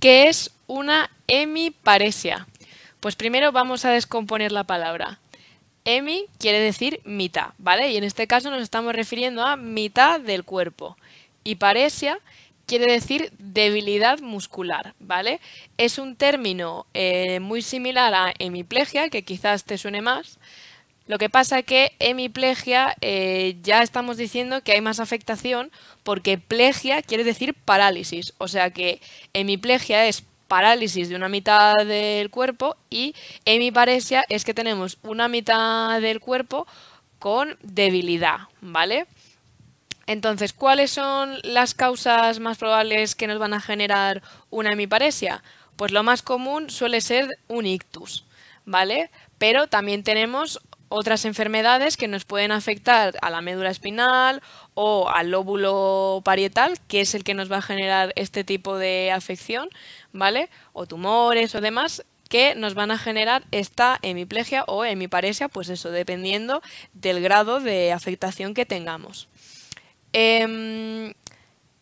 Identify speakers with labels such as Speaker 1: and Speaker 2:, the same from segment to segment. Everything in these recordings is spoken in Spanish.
Speaker 1: ¿Qué es una hemiparesia? Pues primero vamos a descomponer la palabra. Hemi quiere decir mitad, ¿vale? Y en este caso nos estamos refiriendo a mitad del cuerpo. Y paresia quiere decir debilidad muscular, ¿vale? Es un término eh, muy similar a hemiplegia, que quizás te suene más, lo que pasa que hemiplegia eh, ya estamos diciendo que hay más afectación porque plegia quiere decir parálisis. O sea que hemiplegia es parálisis de una mitad del cuerpo y hemiparesia es que tenemos una mitad del cuerpo con debilidad, ¿vale? Entonces, ¿cuáles son las causas más probables que nos van a generar una hemiparesia? Pues lo más común suele ser un ictus, ¿vale? Pero también tenemos otras enfermedades que nos pueden afectar a la médula espinal o al lóbulo parietal, que es el que nos va a generar este tipo de afección, ¿vale? O tumores o demás que nos van a generar esta hemiplegia o hemiparesia, pues eso, dependiendo del grado de afectación que tengamos. Em,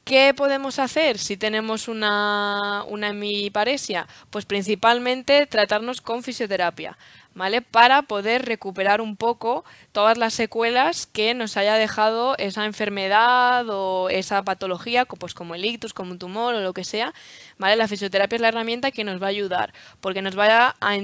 Speaker 1: ¿Qué podemos hacer si tenemos una hemiparesia? Pues principalmente tratarnos con fisioterapia. ¿vale? Para poder recuperar un poco todas las secuelas que nos haya dejado esa enfermedad o esa patología, pues como el ictus, como un tumor o lo que sea, ¿vale? La fisioterapia es la herramienta que nos va a ayudar, porque nos va a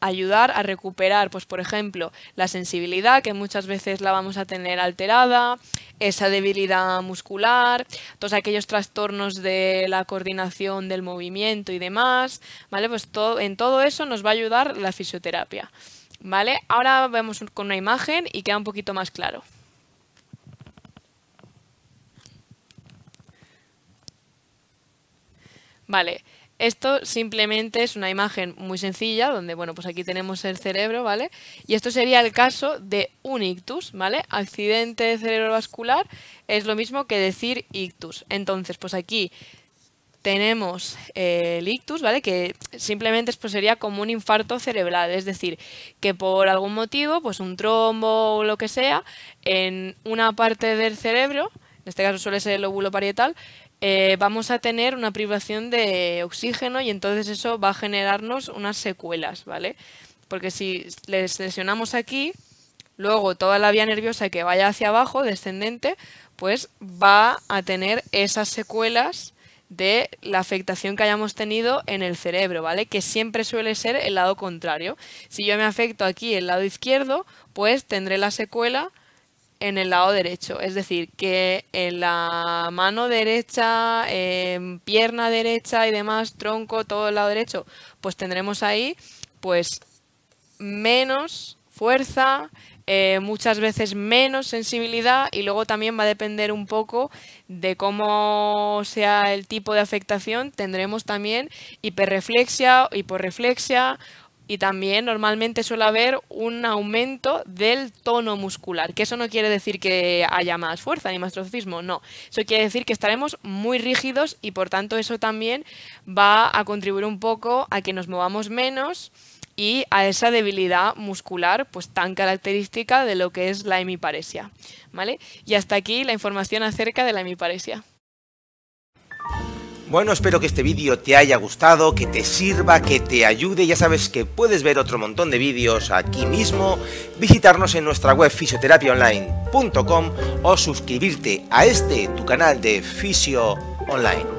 Speaker 1: ayudar a recuperar, pues por ejemplo, la sensibilidad, que muchas veces la vamos a tener alterada, esa debilidad muscular, todos aquellos trastornos de la coordinación del movimiento y demás, pues en todo eso nos va a ayudar la fisioterapia. ¿Vale? Ahora vemos con una imagen y queda un poquito más claro. Vale, esto simplemente es una imagen muy sencilla, donde, bueno, pues aquí tenemos el cerebro, ¿vale? Y esto sería el caso de un ictus, ¿vale? Accidente cerebrovascular es lo mismo que decir ictus. Entonces, pues aquí tenemos el eh, ictus, ¿vale? Que simplemente pues, sería como un infarto cerebral, es decir, que por algún motivo, pues un trombo o lo que sea, en una parte del cerebro, en este caso suele ser el lóbulo parietal, eh, vamos a tener una privación de oxígeno y entonces eso va a generarnos unas secuelas, ¿vale? Porque si les lesionamos aquí, luego toda la vía nerviosa que vaya hacia abajo, descendente, pues va a tener esas secuelas de la afectación que hayamos tenido en el cerebro, ¿vale? Que siempre suele ser el lado contrario. Si yo me afecto aquí el lado izquierdo, pues tendré la secuela en el lado derecho. Es decir, que en la mano derecha, en pierna derecha y demás, tronco, todo el lado derecho, pues tendremos ahí, pues, menos fuerza, eh, muchas veces menos sensibilidad y luego también va a depender un poco de cómo sea el tipo de afectación. Tendremos también hiperreflexia, hiporreflexia y también normalmente suele haber un aumento del tono muscular, que eso no quiere decir que haya más fuerza ni más trofismo, no. Eso quiere decir que estaremos muy rígidos y por tanto eso también va a contribuir un poco a que nos movamos menos y a esa debilidad muscular pues tan característica de lo que es la hemiparesia. ¿vale? Y hasta aquí la información acerca de la hemiparesia. Bueno, espero que este vídeo te haya gustado, que te sirva, que te ayude. Ya sabes que puedes ver otro montón de vídeos aquí mismo, visitarnos en nuestra web fisioterapiaonline.com o suscribirte a este, tu canal de Fisio Online.